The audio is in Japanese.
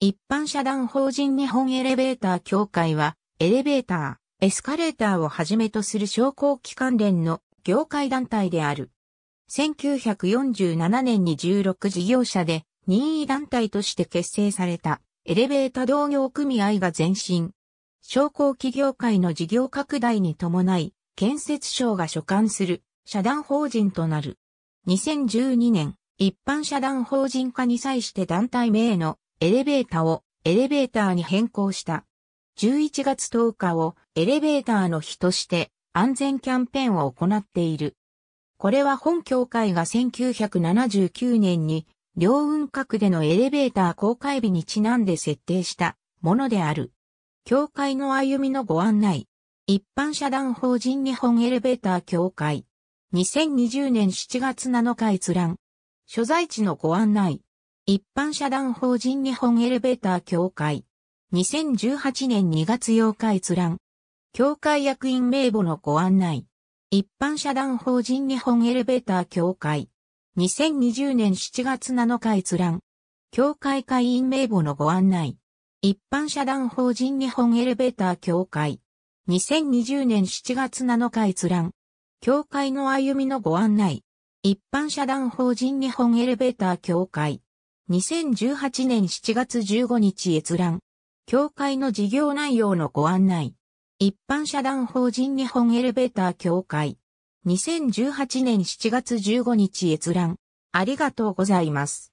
一般社団法人日本エレベーター協会は、エレベーター、エスカレーターをはじめとする商工機関連の業界団体である。1947年に16事業者で任意団体として結成されたエレベータ同業組合が前身。商工企業界の事業拡大に伴い、建設省が所管する社団法人となる。2012年、一般社団法人化に際して団体名のエレベータをエレベーターに変更した。11月10日をエレベーターの日として安全キャンペーンを行っている。これは本協会が1979年に両運閣でのエレベーター公開日にちなんで設定したものである。協会の歩みのご案内。一般社団法人日本エレベーター協会。2020年7月7日閲覧。所在地のご案内。一般社団法人日本エレベーター協会。2018年2月8日閲覧。協会役員名簿のご案内。一般社団法人日本エレベーター協会。2020年7月7日閲覧。協会会員名簿のご案内。一般社団法人日本エレベーター協会。2020年7月7日閲覧。協会の歩みのご案内。一般社団法人日本エレベーター協会。2018年7月15日閲覧。協会の事業内容のご案内。一般社団法人日本エレベーター協会。2018年7月15日閲覧。ありがとうございます。